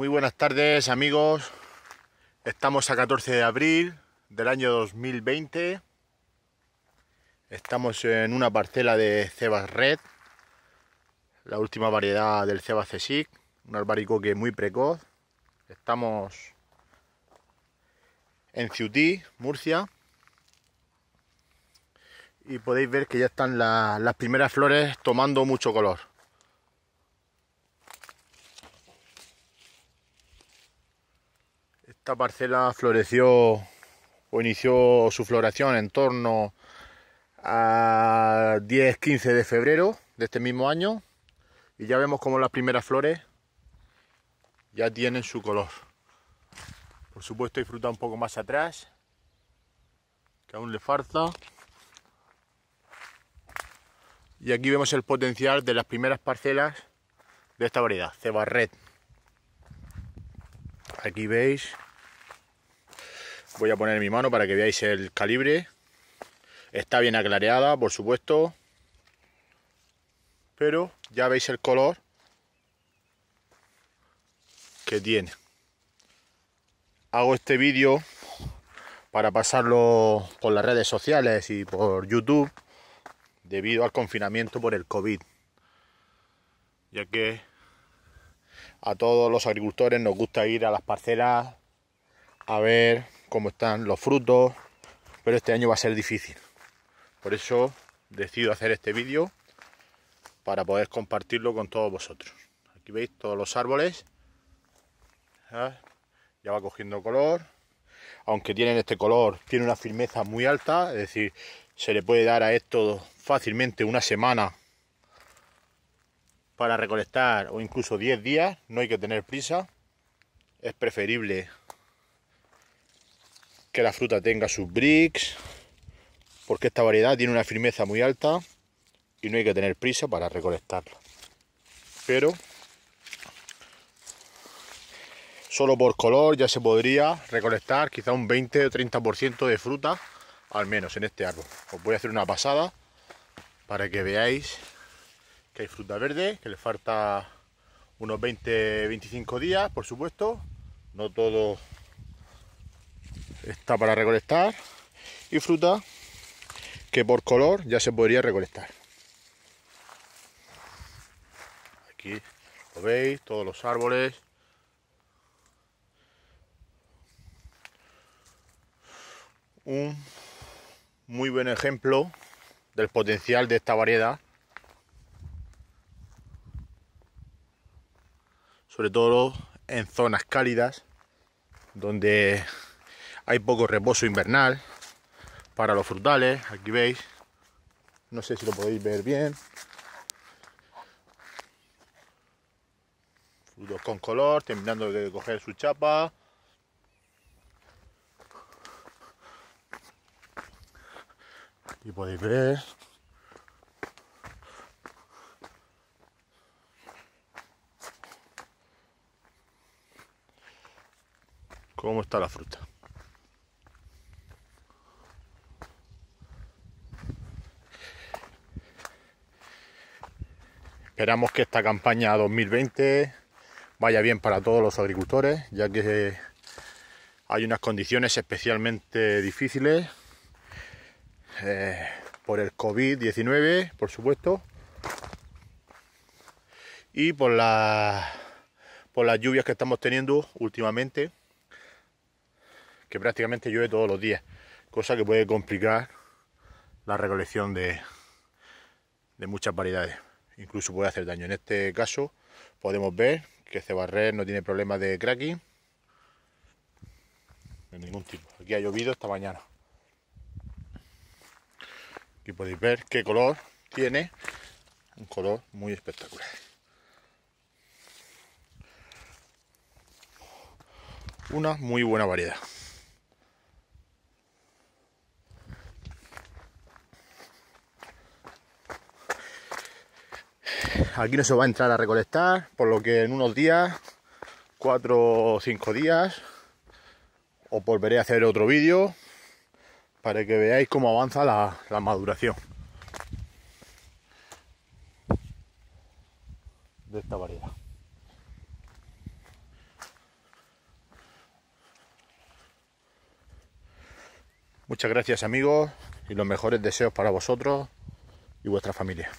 Muy buenas tardes amigos, estamos a 14 de abril del año 2020, estamos en una parcela de cebas red, la última variedad del cebas cesic, un albaricoque muy precoz, estamos en Ciutí, Murcia, y podéis ver que ya están las primeras flores tomando mucho color. Esta parcela floreció o inició su floración en torno a 10-15 de febrero de este mismo año y ya vemos como las primeras flores ya tienen su color. Por supuesto hay fruta un poco más atrás, que aún le falta. Y aquí vemos el potencial de las primeras parcelas de esta variedad, Cebarret Aquí veis Voy a poner mi mano para que veáis el calibre. Está bien aclareada, por supuesto. Pero ya veis el color que tiene. Hago este vídeo para pasarlo por las redes sociales y por YouTube debido al confinamiento por el COVID. Ya que a todos los agricultores nos gusta ir a las parcelas a ver cómo están los frutos, pero este año va a ser difícil. Por eso decido hacer este vídeo para poder compartirlo con todos vosotros. Aquí veis todos los árboles. Ah, ya va cogiendo color. Aunque tienen este color, tiene una firmeza muy alta. Es decir, se le puede dar a esto fácilmente una semana para recolectar o incluso 10 días. No hay que tener prisa. Es preferible que la fruta tenga sus bricks, porque esta variedad tiene una firmeza muy alta y no hay que tener prisa para recolectarla. Pero solo por color ya se podría recolectar quizá un 20 o 30% de fruta al menos en este árbol. Os voy a hacer una pasada para que veáis que hay fruta verde, que le falta unos 20-25 días, por supuesto. No todo está para recolectar y fruta que por color ya se podría recolectar. Aquí lo veis, todos los árboles. Un muy buen ejemplo del potencial de esta variedad. Sobre todo en zonas cálidas, donde hay poco reposo invernal para los frutales, aquí veis, no sé si lo podéis ver bien, frutos con color, terminando de coger su chapa, aquí podéis ver, cómo está la fruta. Esperamos que esta campaña 2020 vaya bien para todos los agricultores, ya que hay unas condiciones especialmente difíciles eh, por el COVID-19, por supuesto, y por, la, por las lluvias que estamos teniendo últimamente, que prácticamente llueve todos los días, cosa que puede complicar la recolección de muchas variedades incluso puede hacer daño. En este caso podemos ver que este barrer no tiene problemas de cracking de ningún tipo. Aquí ha llovido esta mañana. Aquí podéis ver qué color tiene, un color muy espectacular. Una muy buena variedad. aquí no se va a entrar a recolectar, por lo que en unos días, cuatro o cinco días, os volveré a hacer otro vídeo para que veáis cómo avanza la, la maduración de esta variedad. Muchas gracias amigos y los mejores deseos para vosotros y vuestra familia.